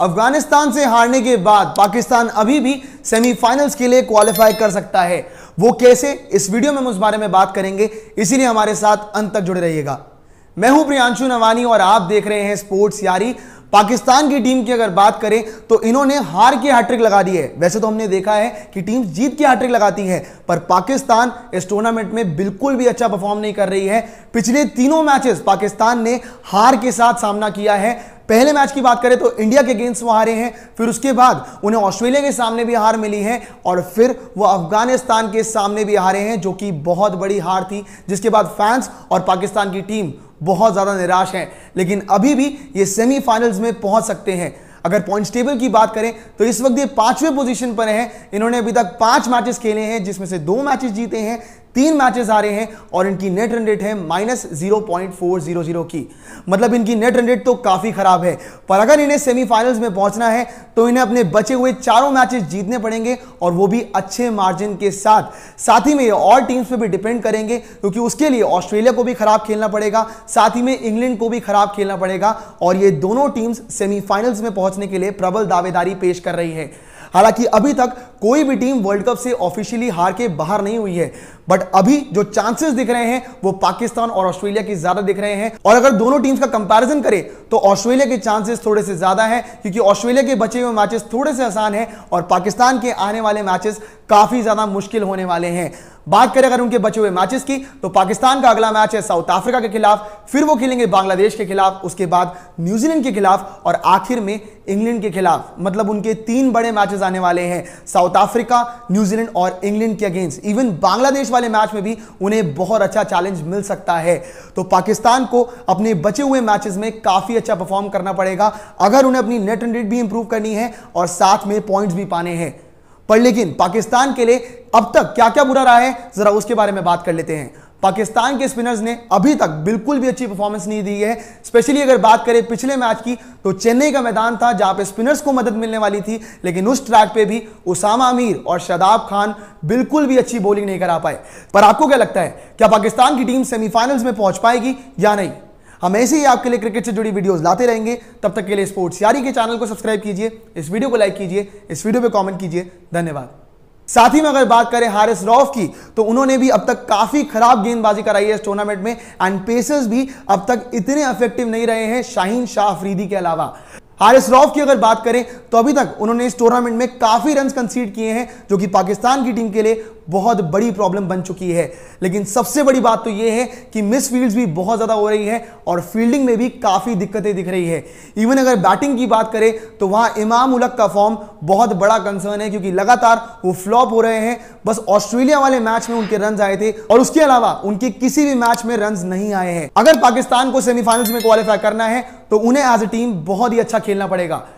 अफगानिस्तान से हारने के बाद पाकिस्तान अभी भी सेमीफाइनल्स के लिए क्वालिफाई कर सकता है वो कैसे इस वीडियो में हम उस बारे में बात करेंगे इसीलिए हमारे साथ अंत तक जुड़े रहिएगा मैं हूं प्रियांशु नवानी और आप देख रहे हैं स्पोर्ट्स यारी पाकिस्तान की टीम की अगर बात करें तो इन्होंने हार की हैट्रिक लगा दी है वैसे तो हमने देखा है कि टीम जीत की हैट्रिक लगाती है पर पाकिस्तान इस टूर्नामेंट में बिल्कुल भी अच्छा परफॉर्म नहीं कर रही है पिछले तीनों मैचेस पाकिस्तान ने हार के साथ सामना किया है पहले मैच की बात करें तो इंडिया के अगेंस्ट वो हारे हैं फिर उसके बाद उन्हें ऑस्ट्रेलिया के सामने भी हार मिली है और फिर वो अफगानिस्तान के सामने भी हारे हैं जो कि बहुत बड़ी हार थी जिसके बाद फैंस और पाकिस्तान की टीम बहुत ज़्यादा निराश हैं लेकिन अभी भी ये सेमीफाइनल्स में पहुंच सकते हैं अगर पॉइंट्स टेबल की बात करें तो इस वक्त ये पांचवें पोजीशन पर हैं इन्होंने अभी तक पांच मैचेस खेले हैं जिसमें से दो मैचेस जीते हैं तीन मैचेस आ रहे हैं और इनकी नेट रन रेट है minus zero point four zero zero की मतलब इनकी नेट रन रेट तो काफी खराब है पर अगर इन्हें सेमीफाइनल्स में पहुंचना है तो इन्हें अपने बचे हुए चारों मैचेस जीतने पड़ेंगे और वो भी अच्छे मार्जिन के साथ साथ ही में ये और टीम्स पे भी डिपेंड करेंगे क्योंकि उसके लिए ऑस्ट्रेलिया को भी खराब खेलना पड़ेगा साथ ही में इंग्लैंड को भी खराब खेलना पड़ेगा और ये दोनों टीम्स सेमीफाइनल्स में पहुंचने के लिए प्रबल दावेदारी पेश कर रही है हालांकि अभी तक कोई भी टीम वर्ल्ड कप से ऑफिशियली हार के बाहर नहीं हुई है बट अभी जो चांसेस दिख रहे हैं वो पाकिस्तान और ऑस्ट्रेलिया की ज्यादा दिख रहे हैं और अगर दोनों टीम्स का कंपैरिजन करें तो ऑस्ट्रेलिया के चांसेस थोड़े से ज्यादा हैं क्योंकि ऑस्ट्रेलिया के बचे हुए मैचेस थोड़े से आसान हैं और पाकिस्तान के आने वाले मैचेस काफ़ी ज़्यादा मुश्किल होने वाले हैं बात करें अगर उनके बचे हुए मैचेस की तो पाकिस्तान का अगला मैच है साउथ अफ्रीका के खिलाफ फिर वो खेलेंगे बांग्लादेश के खिलाफ उसके बाद न्यूजीलैंड के खिलाफ और आखिर में इंग्लैंड के खिलाफ मतलब उनके तीन बड़े मैचेस आने वाले हैं साउथ अफ्रीका न्यूजीलैंड और इंग्लैंड के अगेंस्ट इवन बांग्लादेश वाले मैच में भी उन्हें बहुत अच्छा चैलेंज मिल सकता है तो पाकिस्तान को अपने बचे हुए मैचेस में काफ़ी अच्छा परफॉर्म करना पड़ेगा अगर उन्हें अपनी नेट एंड रेट भी इंप्रूव करनी है और साथ में पॉइंट्स भी पाने हैं पर लेकिन पाकिस्तान के लिए अब तक क्या क्या बुरा रहा है जरा उसके बारे में बात कर लेते हैं पाकिस्तान के स्पिनर्स ने अभी तक बिल्कुल भी अच्छी परफॉर्मेंस नहीं दी है स्पेशली अगर बात करें पिछले मैच की तो चेन्नई का मैदान था जहां पे स्पिनर्स को मदद मिलने वाली थी लेकिन उस ट्रैक पे भी उसामा अमीर और शदाब खान बिल्कुल भी अच्छी बॉलिंग नहीं करा पाए पर आपको क्या लगता है क्या पाकिस्तान की टीम सेमीफाइनल्स में पहुंच पाएगी या नहीं हम ऐसे ही आपके लिए क्रिकेट से जुड़ी वीडियोस लाते रहेंगे तब तक के लिए स्पोर्ट्स यारी के चैनल को सब्सक्राइब कीजिए इस वीडियो को लाइक कीजिए इस वीडियो पर कॉमेंट कीजिए धन्यवाद साथ ही में अगर बात करें हारिस रॉफ की तो उन्होंने भी अब तक काफी खराब गेंदबाजी कराई है इस टूर्नामेंट में एंड पेसर्स भी अब तक इतने अफेक्टिव नहीं रहे हैं शाहीन शाह अफरीदी के अलावा हारिस रॉफ की अगर बात करें तो अभी तक उन्होंने इस टूर्नामेंट में काफी रन कंसीड किए हैं जो कि पाकिस्तान की टीम के लिए बहुत बड़ी प्रॉब्लम बन चुकी है लेकिन सबसे बड़ी बात तो यह है कि मिस फील्ड्स भी बहुत ज़्यादा हो रही है और फील्डिंग में भी काफ़ी दिक्कतें दिख रही है इवन अगर बैटिंग की बात करें तो वहाँ इमाम उलक का फॉर्म बहुत बड़ा कंसर्न है क्योंकि लगातार वो फ्लॉप हो रहे हैं बस ऑस्ट्रेलिया वाले मैच में उनके रन आए थे और उसके अलावा उनके किसी भी मैच में रन नहीं आए हैं अगर पाकिस्तान को सेमीफाइनल्स में क्वालिफाई करना है तो उन्हें एज ए टीम बहुत ही अच्छा खेलना पड़ेगा